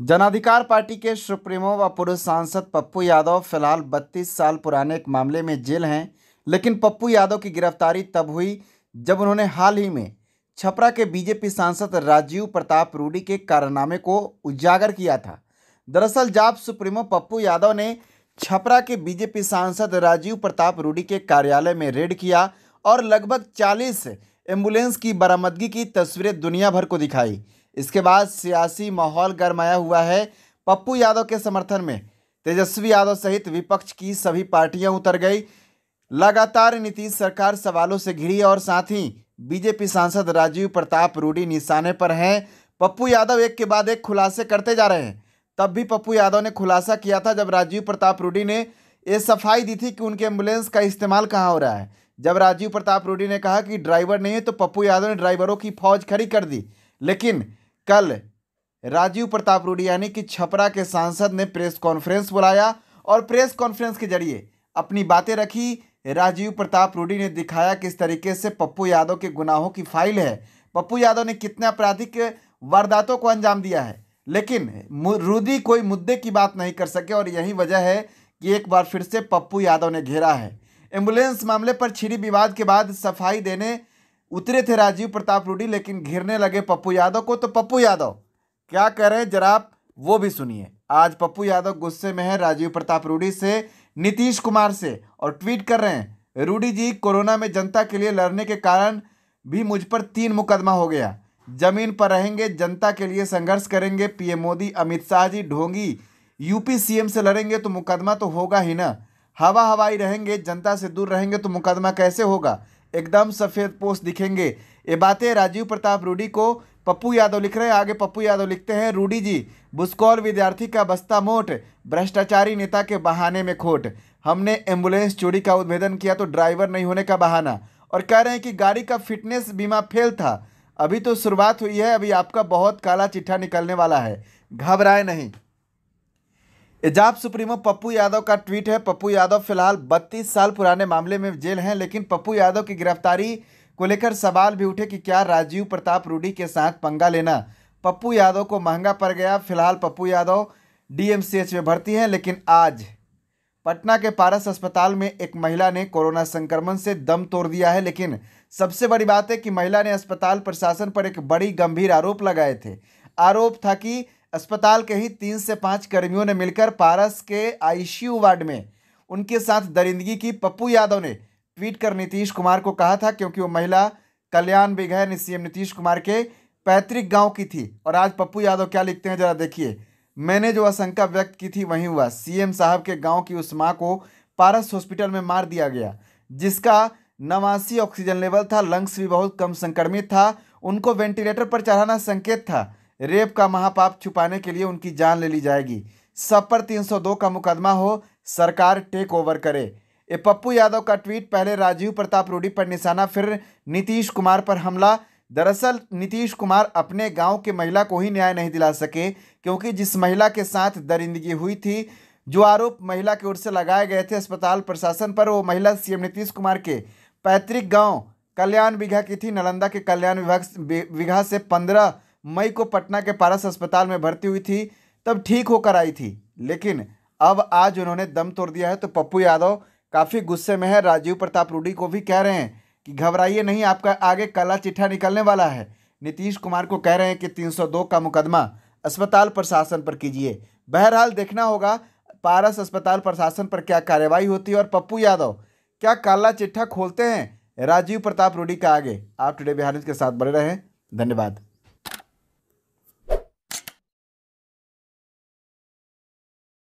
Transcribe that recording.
जनाधिकार party के supremo व पूर्व सांसद पप्पू यादव फिलहाल 32 साल पुराने एक मामले में जेल हैं लेकिन पप्पू यादव की गिरफ्तारी तब हुई जब उन्होंने हाल ही में छपरा के बीजेपी सांसद राजीव प्रताप रूडी के कारनामे को उजागर किया था दरअसल जाप सुप्रीमो पप्पू यादव ने छपरा के बीजेपी सांसद राजीव प्रताप रूडी के कार्यालय में रेड किया और लगभग चालीस एम्बुलेंस की बरामदगी की तस्वीरें दुनिया भर को दिखाई इसके बाद सियासी माहौल गरमाया हुआ है पप्पू यादव के समर्थन में तेजस्वी यादव सहित विपक्ष की सभी पार्टियां उतर गई लगातार नीतीश सरकार सवालों से घिरी और साथ ही बीजेपी सांसद राजीव प्रताप रूडी निशाने पर हैं पप्पू यादव एक के बाद एक खुलासे करते जा रहे हैं तब भी पप्पू यादव ने खुलासा किया था जब राजीव प्रताप रूडी ने ये सफाई दी थी कि उनके एम्बुलेंस का इस्तेमाल कहाँ हो रहा है जब राजीव प्रताप रूडी ने कहा कि ड्राइवर नहीं है तो पप्पू यादव ने ड्राइवरों की फौज खड़ी कर दी लेकिन कल राजीव प्रताप रूडी यानी कि छपरा के सांसद ने प्रेस कॉन्फ्रेंस बुलाया और प्रेस कॉन्फ्रेंस के जरिए अपनी बातें रखी राजीव प्रताप रूडी ने दिखाया किस तरीके से पप्पू यादव के गुनाहों की फाइल है पप्पू यादव ने कितने आपराधिक वारदातों को अंजाम दिया है लेकिन रूदी कोई मुद्दे की बात नहीं कर सके और यही वजह है कि एक बार फिर से पप्पू यादव ने घेरा है एम्बुलेंस मामले पर छिड़ी विवाद के बाद सफाई देने उतरे थे राजीव प्रताप रूडी लेकिन घिरने लगे पप्पू यादव को तो पप्पू यादव क्या करें जरा वो भी सुनिए आज पप्पू यादव गुस्से में है राजीव प्रताप रूडी से नीतीश कुमार से और ट्वीट कर रहे हैं रूडी जी कोरोना में जनता के लिए लड़ने के कारण भी मुझ पर तीन मुकदमा हो गया जमीन पर रहेंगे जनता के लिए संघर्ष करेंगे पीएम मोदी अमित शाह जी ढोंगी यूपी सीएम से लड़ेंगे तो मुकदमा तो होगा ही ना हवा हवाई रहेंगे जनता से दूर रहेंगे तो मुकदमा कैसे होगा एकदम सफ़ेद पोस्ट दिखेंगे ये बातें राजीव प्रताप रूडी को पप्पू यादव लिख रहे हैं आगे पप्पू यादव लिखते हैं रूडी जी बुस्कौर विद्यार्थी का बस्ता मोट भ्रष्टाचारी नेता के बहाने में खोट हमने एम्बुलेंस चोरी का उद्भेदन किया तो ड्राइवर नहीं होने का बहाना और कह रहे हैं कि गाड़ी का फिटनेस बीमा फेल था अभी तो शुरुआत हुई है अभी आपका बहुत काला चिट्ठा निकलने वाला है घबराए नहीं एजाब सुप्रीमो पप्पू यादव का ट्वीट है पप्पू यादव फिलहाल 32 साल पुराने मामले में जेल हैं लेकिन पप्पू यादव की गिरफ्तारी को लेकर सवाल भी उठे कि क्या राजीव प्रताप रूडी के साथ पंगा लेना पप्पू यादव को महंगा पड़ गया फिलहाल पप्पू यादव डीएमसीएच में भर्ती हैं लेकिन आज पटना के पारस अस्पताल में एक महिला ने कोरोना संक्रमण से दम तोड़ दिया है लेकिन सबसे बड़ी बात है कि महिला ने अस्पताल प्रशासन पर एक बड़ी गंभीर आरोप लगाए थे आरोप था कि अस्पताल के ही तीन से पाँच कर्मियों ने मिलकर पारस के आईसीयू वार्ड में उनके साथ दरिंदगी की पप्पू यादव ने ट्वीट कर नीतीश कुमार को कहा था क्योंकि वो महिला कल्याण विघयन सीएम नीतीश कुमार के पैतृक गांव की थी और आज पप्पू यादव क्या लिखते हैं जरा देखिए मैंने जो आशंका व्यक्त की थी वही हुआ सीएम साहब के गांव की उस माँ को पारस हॉस्पिटल में मार दिया गया जिसका नवासी ऑक्सीजन लेवल था लंग्स भी बहुत कम संक्रमित था उनको वेंटिलेटर पर चढ़ाना संकेत था रेप का महापाप छुपाने के लिए उनकी जान ले ली जाएगी सब पर 302 का मुकदमा हो सरकार टेक ओवर करे ये पप्पू यादव का ट्वीट पहले राजीव प्रताप रूडी पर निशाना फिर नीतीश कुमार पर हमला दरअसल नीतीश कुमार अपने गांव के महिला को ही न्याय नहीं दिला सके क्योंकि जिस महिला के साथ दरिंदगी हुई थी जो आरोप महिला की ओर से लगाए गए थे अस्पताल प्रशासन पर वो महिला सीएम नीतीश कुमार के पैतृक गांव कल्याण बीघा की थी नालंदा के कल्याण विभाग बिघा से पंद्रह मई को पटना के पारस अस्पताल में भर्ती हुई थी तब ठीक होकर आई थी लेकिन अब आज उन्होंने दम तोड़ दिया है तो पप्पू यादव काफ़ी गुस्से में है राजीव प्रताप रूडी को भी कह रहे हैं कि घबराइए नहीं आपका आगे काला चिट्ठा निकलने वाला है नीतीश कुमार को कह रहे हैं कि 302 का मुकदमा अस्पताल प्रशासन पर कीजिए बहरहाल देखना होगा पारस अस्पताल प्रशासन पर क्या कार्रवाई होती है और पप्पू यादव क्या काला चिट्ठा खोलते हैं राजीव प्रताप रूडी का आगे आप टुडे बिहार के साथ बने रहें धन्यवाद